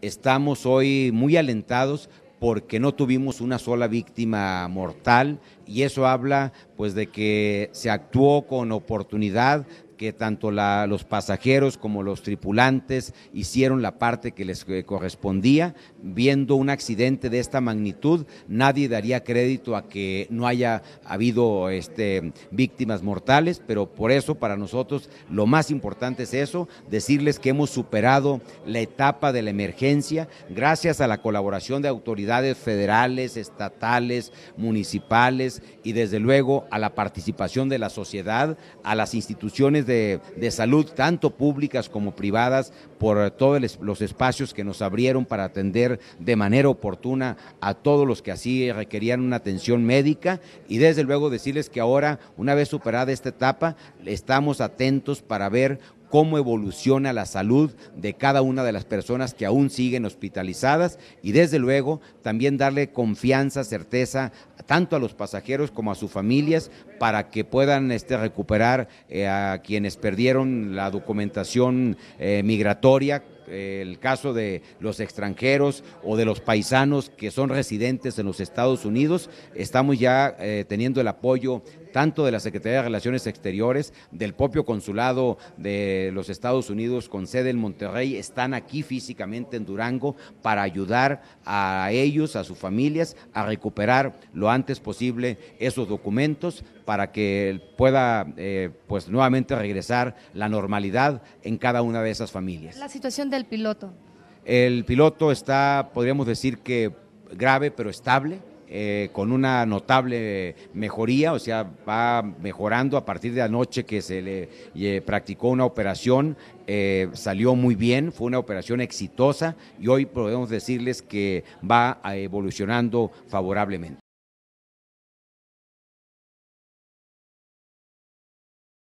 Estamos hoy muy alentados porque no tuvimos una sola víctima mortal y eso habla pues de que se actuó con oportunidad, que tanto los pasajeros como los tripulantes hicieron la parte que les eh, correspondía. Viendo un accidente de esta magnitud, nadie daría crédito a que no haya habido este, víctimas mortales, pero por eso para nosotros lo más importante es eso, decirles que hemos superado la etapa de la emergencia gracias a la colaboración de autoridades federales, estatales, municipales y desde luego a la participación de la sociedad, a las instituciones de de, salud, tanto públicas como privadas, por todos los espacios que nos abrieron para atender de manera oportuna a todos los que así requerían una atención médica y desde luego decirles que ahora, una vez superada esta etapa, estamos atentos para ver cómo evoluciona la salud de cada una de las personas que aún siguen hospitalizadas y desde luego también darle confianza, certeza tanto a los pasajeros como a sus familias para que puedan este, recuperar eh, a quienes perdieron la documentación eh, migratoria eh, el caso de los extranjeros o de los paisanos que son residentes en los Estados Unidos. Estamos ya teniendo el apoyo tanto de la Secretaría de Relaciones Exteriores, del propio consulado de los Estados Unidos con sede en Monterrey, están aquí físicamente en Durango para ayudar a ellos, a sus familias, a recuperar lo antes posible esos documentos para que pueda eh, pues nuevamente regresar la normalidad en cada una de esas familias. La situación del piloto. El piloto está, podríamos decir que grave, pero estable eh, con una notable mejoría, o sea, va mejorando a partir de anoche que se le eh, practicó una operación, eh, salió muy bien, fue una operación exitosa y hoy podemos decirles que va evolucionando favorablemente.